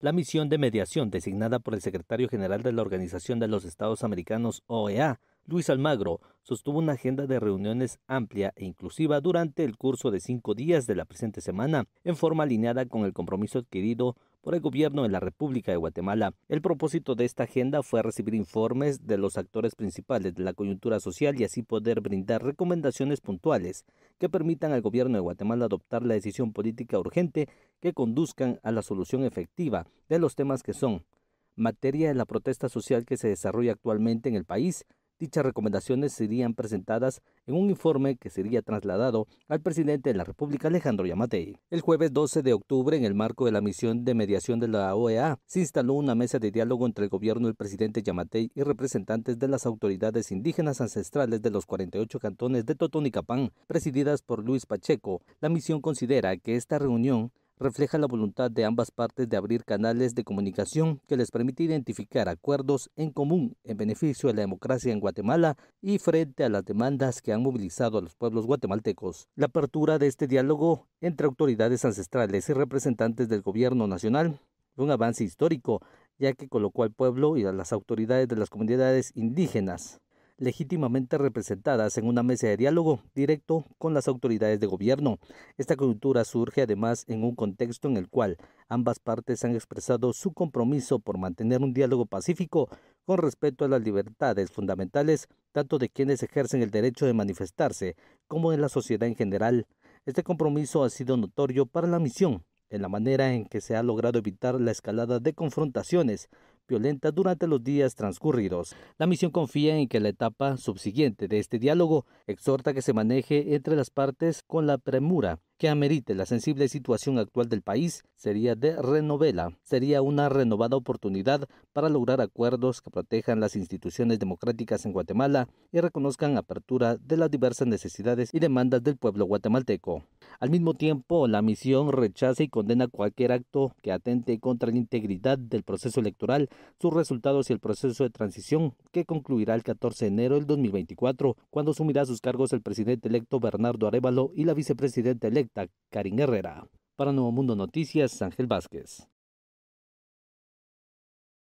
La misión de mediación designada por el secretario general de la Organización de los Estados Americanos, OEA, Luis Almagro, sostuvo una agenda de reuniones amplia e inclusiva durante el curso de cinco días de la presente semana, en forma alineada con el compromiso adquirido por el gobierno de la República de Guatemala. El propósito de esta agenda fue recibir informes de los actores principales de la coyuntura social y así poder brindar recomendaciones puntuales que permitan al gobierno de Guatemala adoptar la decisión política urgente que conduzcan a la solución efectiva de los temas que son materia de la protesta social que se desarrolla actualmente en el país, Dichas recomendaciones serían presentadas en un informe que sería trasladado al presidente de la República Alejandro Yamatei. El jueves 12 de octubre, en el marco de la misión de mediación de la OEA, se instaló una mesa de diálogo entre el gobierno del presidente Yamatei y representantes de las autoridades indígenas ancestrales de los 48 cantones de Totonicapán, presididas por Luis Pacheco. La misión considera que esta reunión refleja la voluntad de ambas partes de abrir canales de comunicación que les permite identificar acuerdos en común en beneficio de la democracia en Guatemala y frente a las demandas que han movilizado a los pueblos guatemaltecos. La apertura de este diálogo entre autoridades ancestrales y representantes del gobierno nacional fue un avance histórico, ya que colocó al pueblo y a las autoridades de las comunidades indígenas legítimamente representadas en una mesa de diálogo directo con las autoridades de gobierno. Esta coyuntura surge además en un contexto en el cual ambas partes han expresado su compromiso por mantener un diálogo pacífico con respecto a las libertades fundamentales tanto de quienes ejercen el derecho de manifestarse como de la sociedad en general. Este compromiso ha sido notorio para la misión en la manera en que se ha logrado evitar la escalada de confrontaciones violenta durante los días transcurridos. La misión confía en que la etapa subsiguiente de este diálogo exhorta que se maneje entre las partes con la premura que amerite la sensible situación actual del país sería de renovela, sería una renovada oportunidad para lograr acuerdos que protejan las instituciones democráticas en Guatemala y reconozcan apertura de las diversas necesidades y demandas del pueblo guatemalteco. Al mismo tiempo, la misión rechaza y condena cualquier acto que atente contra la integridad del proceso electoral, sus resultados y el proceso de transición que concluirá el 14 de enero del 2024, cuando asumirá sus cargos el presidente electo Bernardo Arevalo y la vicepresidenta electa Karin Herrera. Para Nuevo Mundo Noticias, Ángel Vázquez.